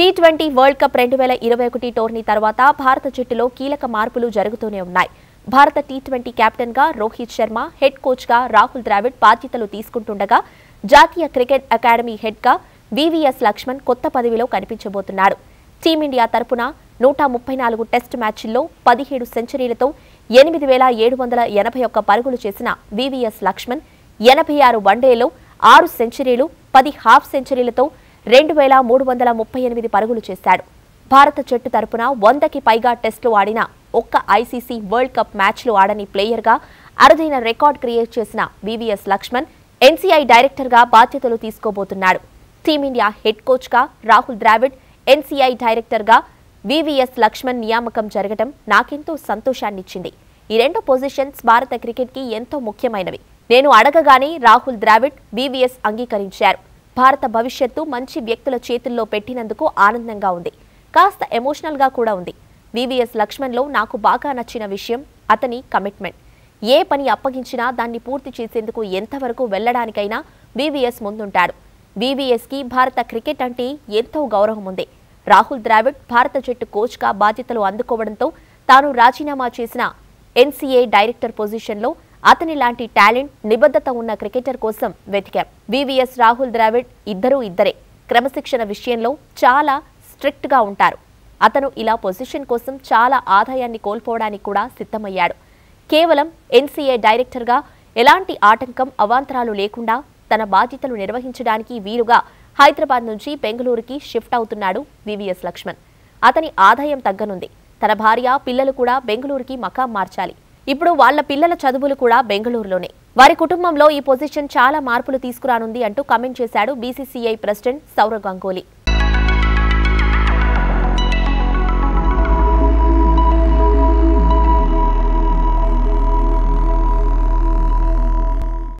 T twenty world cup రెండు వేల ఇరవై ఒకటి టోర్నీ తర్వాత భారత జట్టులో కీలక మార్పులు జరుగుతూనే ఉన్నాయి భారత టీ ట్వంటీ కెప్టెన్గా రోహిత్ శర్మ హెడ్ కోచ్గా రాహుల్ ద్రావిడ్ బాధ్యతలు తీసుకుంటుండగా జాతీయ క్రికెట్ అకాడమీ హెడ్గా వివిఎస్ లక్ష్మణ్ కొత్త పదవిలో కనిపించబోతున్నాడు టీమిండియా తరపున నూట ముప్పై నాలుగు టెస్ట్ మ్యాచ్ల్లో పదిహేడు సెంచరీలతో ఎనిమిది వేల ఏడు వందల ఎనభై ఒక్క పరుగులు చేసిన వివిఎస్ లక్ష్మణ్ ఎనభై ఆరు వన్డేలో ఆరు సెంచరీలు పది హాఫ్ సెంచరీలతో రెండు వేల మూడు వందల ముప్పై ఎనిమిది పరుగులు చేశాడు భారత జట్టు తరపున వందకి పైగా టెస్టులు ఆడిన ఒక్క ఐసీసీ వరల్డ్ కప్ మ్యాచ్లు ఆడని ప్లేయర్గా అరుదైన రికార్డ్ క్రియేట్ చేసిన వివిఎస్ లక్ష్మణ్ ఎన్సీఐ డైరెక్టర్గా బాధ్యతలు తీసుకోబోతున్నాడు టీమిండియా హెడ్ కోచ్గా రాహుల్ ద్రావిడ్ ఎన్సీఐ డైరెక్టర్గా వివిఎస్ లక్ష్మణ్ నియామకం జరగడం నాకెంతో సంతోషాన్నిచ్చింది ఈ రెండు పొజిషన్స్ భారత క్రికెట్కి ఎంతో ముఖ్యమైనవి నేను అడగగానే రాహుల్ ద్రావిడ్ వివిఎస్ అంగీకరించారు భారత భవిష్యత్తు మంచి వ్యక్తుల చేతుల్లో పెట్టినందుకు ఆనందంగా ఉంది కాస్త ఎమోషనల్గా కూడా ఉంది వివిఎస్ లక్ష్మణ్లో నాకు బాగా నచ్చిన విషయం అతని కమిట్మెంట్ ఏ పని అప్పగించినా దాన్ని పూర్తి చేసేందుకు ఎంతవరకు వెళ్లడానికైనా వివిఎస్ ముందుంటాడు వివిఎస్కి భారత క్రికెట్ అంటే ఎంతో గౌరవం ఉంది రాహుల్ ద్రావిడ్ భారత జట్టు కోచ్గా బాధ్యతలు అందుకోవడంతో తాను రాజీనామా చేసిన ఎన్సీఏ డైరెక్టర్ పొజిషన్లో అతని లాంటి టాలెంట్ నిబద్ధత ఉన్న క్రికెటర్ కోసం వెతికాం వివిఎస్ రాహుల్ ద్రావిడ్ ఇద్దరూ ఇద్దరే క్రమశిక్షణ విషయంలో చాలా స్ట్రిక్ట్గా ఉంటారు అతను ఇలా పొజిషన్ కోసం చాలా ఆదాయాన్ని కోల్పోవడానికి కూడా సిద్ధమయ్యాడు కేవలం ఎన్సీఏ డైరెక్టర్గా ఎలాంటి ఆటంకం అవాంతరాలు లేకుండా తన బాధ్యతలు నిర్వహించడానికి వీలుగా హైదరాబాద్ నుంచి బెంగళూరుకి షిఫ్ట్ అవుతున్నాడు వివిఎస్ లక్ష్మణ్ అతని ఆదాయం తగ్గనుంది తన భార్య పిల్లలు కూడా బెంగళూరుకి మకాం మార్చాలి ఇప్పుడు వాళ్ల పిల్లల చదువులు కూడా బెంగళూరులోనే వారి కుటుంబంలో ఈ పొజిషన్ చాలా మార్పులు తీసుకురానుంది అంటూ కమెంట్ చేశాడు బీసీసీఐ ప్రెసిడెంట్ సౌరవ్ గంగూలీ